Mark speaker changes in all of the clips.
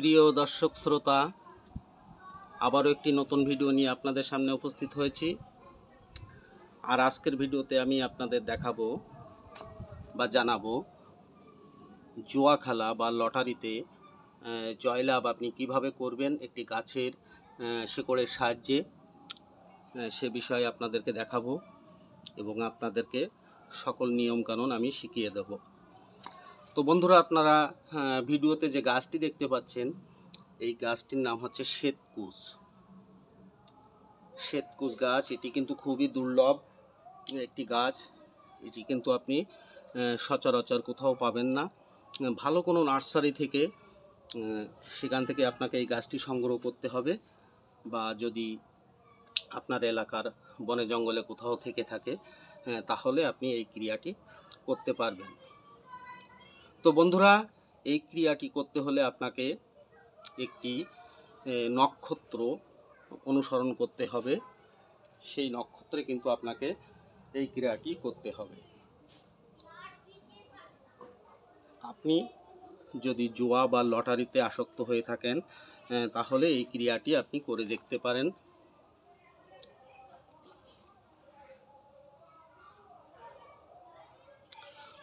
Speaker 1: প্রিয় দর্শক শ্রোতা আবারও একটি নতুন ভিডিও নিয়ে আপনাদের সামনে উপস্থিত হয়েছি আর আজকের ভিডিওতে আমি আপনাদের দেখাবো বা জানাবো জুয়া খেলা বা লটারিতে জয়লাভ আপনি কিভাবে করবেন একটি গাছের শেকড়ের সাহায্যে সে বিষয়ে আপনাদেরকে দেখাবো এবং আপনাদেরকে সকল নিয়মকানুন আমি শিখিয়ে দেবো তো বন্ধুরা আপনারা হ্যাঁ, ভিডিওতে যে গাছটি দেখতে পাচ্ছেন এই গাছটির নাম হচ্ছে শ্বেতকুচ শ্বেতকুচ গাছ এটি কিন্তু খুবই দুর্লভ একটি গাছ এটি কিন্তু আপনি সচরাচর কোথাও পাবেন না ভালো কোনো নার্সারি থেকে সেখান থেকে আপনাকে এই গাছটি সংগ্রহ করতে হবে বা যদি আপনার এলাকার বনে জঙ্গলে কোথাও থেকে থাকে তাহলে আপনি এই ক্রিয়াটি করতে পারবেন তো বন্ধুরা এই ক্রিয়াটি করতে হলে আপনাকে একটি নক্ষত্র অনুসরণ করতে হবে সেই নক্ষত্রে কিন্তু আপনাকে এই ক্রিয়াটি করতে হবে আপনি যদি জুয়া বা লটারিতে আসক্ত হয়ে থাকেন তাহলে এই ক্রিয়াটি আপনি করে দেখতে পারেন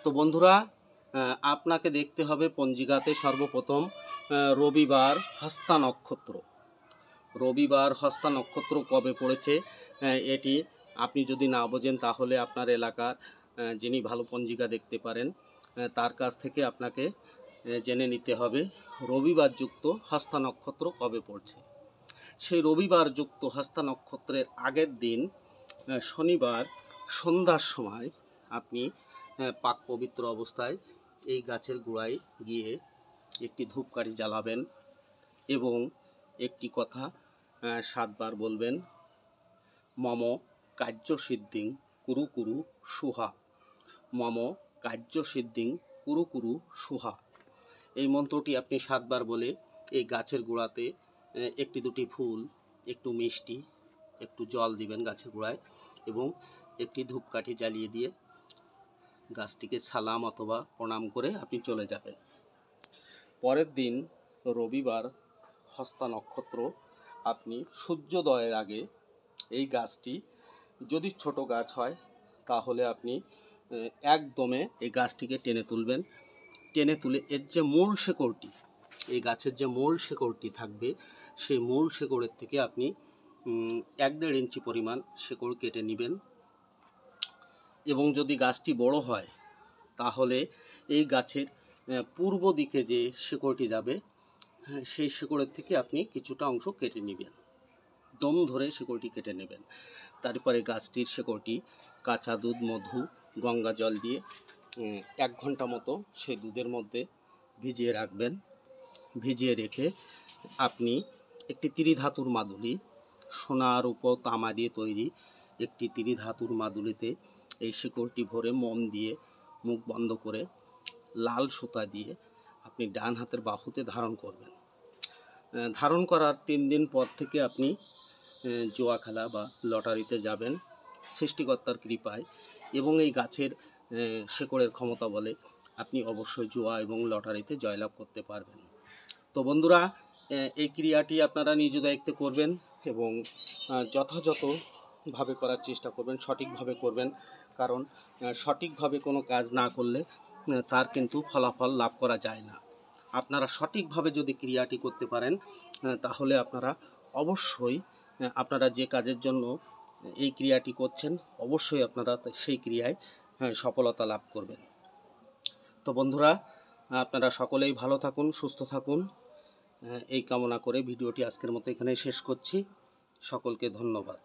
Speaker 1: তো বন্ধুরা আপনাকে দেখতে হবে পঞ্জিকাতে সর্বপ্রথম রবিবার হস্তা নক্ষত্র রবিবার হস্তা নক্ষত্র কবে পড়েছে এটি আপনি যদি না বোঝেন তাহলে আপনার এলাকার যিনি ভালো পঞ্জিকা দেখতে পারেন তার কাছ থেকে আপনাকে জেনে নিতে হবে রবিবার যুক্ত হস্তা নক্ষত্র কবে পড়ছে সেই রবিবার যুক্ত হস্তা নক্ষত্রের আগের দিন শনিবার সন্ধ্যার সময় আপনি পাক পবিত্র অবস্থায় এই গাছের গোড়ায় গিয়ে একটি ধূপকাঠি জ্বালাবেন এবং একটি কথা সাতবার বলবেন মম কার্যসিদ্ধিং কুরু কুরু সুহা মম কার্যসিদ্ধিং কুরু কুরু সুহা এই মন্ত্রটি আপনি সাতবার বলে এই গাছের গোড়াতে একটি দুটি ফুল একটু মিষ্টি একটু জল দিবেন গাছের গোড়ায় এবং একটি ধূপকাঠি জ্বালিয়ে দিয়ে গাছটিকে সালাম অথবা প্রণাম করে আপনি চলে যাবেন পরের দিন রবিবার হস্তা নক্ষত্র আপনি সূর্যোদয়ের আগে এই গাছটি যদি ছোট গাছ হয় তাহলে আপনি একদমে এই গাছটিকে টেনে তুলবেন টেনে তুলে এর যে মূল শেকড়টি এই গাছের যে মূল শেকড়টি থাকবে সেই মূল শেকড়ের থেকে আপনি এক দেড় ইঞ্চি পরিমাণ শেকড় কেটে নেবেন এবং যদি গাছটি বড় হয় তাহলে এই গাছের পূর্ব দিকে যে শিকড়টি যাবে হ্যাঁ, সেই শিকড়ের থেকে আপনি কিছুটা অংশ কেটে নেবেন দম ধরে শিকড়টি কেটে নেবেন তারপরে গাছটির শিকড়টি কাঁচা দুধ মধু গঙ্গা জল দিয়ে এক ঘন্টা মতো সে দুধের মধ্যে ভিজিয়ে রাখবেন ভিজিয়ে রেখে আপনি একটি ত্রিধাতুর মাদুলি সোনার উপর তামা দিয়ে তৈরি একটি ত্রিধাতুর মাদুলিতে এই শিকড়টি ভরে মন দিয়ে মুখ বন্ধ করে লাল সুতা দিয়ে আপনি ডান হাতের বাহুতে ধারণ করবেন ধারণ করার তিন দিন পর থেকে আপনি জোয়া খেলা বা লটারিতে যাবেন সৃষ্টিকর্তার কৃপায় এবং এই গাছের শেকড়ের ক্ষমতা বলে আপনি অবশ্যই জোয়া এবং লটারিতে জয়লাভ করতে পারবেন তো বন্ধুরা এই ক্রিয়াটি আপনারা নিজ দায়িত্বে করবেন এবং যথাযথ ভাবে করার চেষ্টা করবেন সঠিকভাবে করবেন কারণ সঠিকভাবে কোনো কাজ না করলে তার কিন্তু ফলাফল লাভ করা যায় না আপনারা সঠিকভাবে যদি ক্রিয়াটি করতে পারেন তাহলে আপনারা অবশ্যই আপনারা যে কাজের জন্য এই ক্রিয়াটি করছেন অবশ্যই আপনারা সেই ক্রিয়ায় হ্যাঁ, সফলতা লাভ করবেন তো বন্ধুরা আপনারা সকলেই ভালো থাকুন সুস্থ থাকুন এই কামনা করে ভিডিওটি আজকের মতো এখানে শেষ করছি সকলকে ধন্যবাদ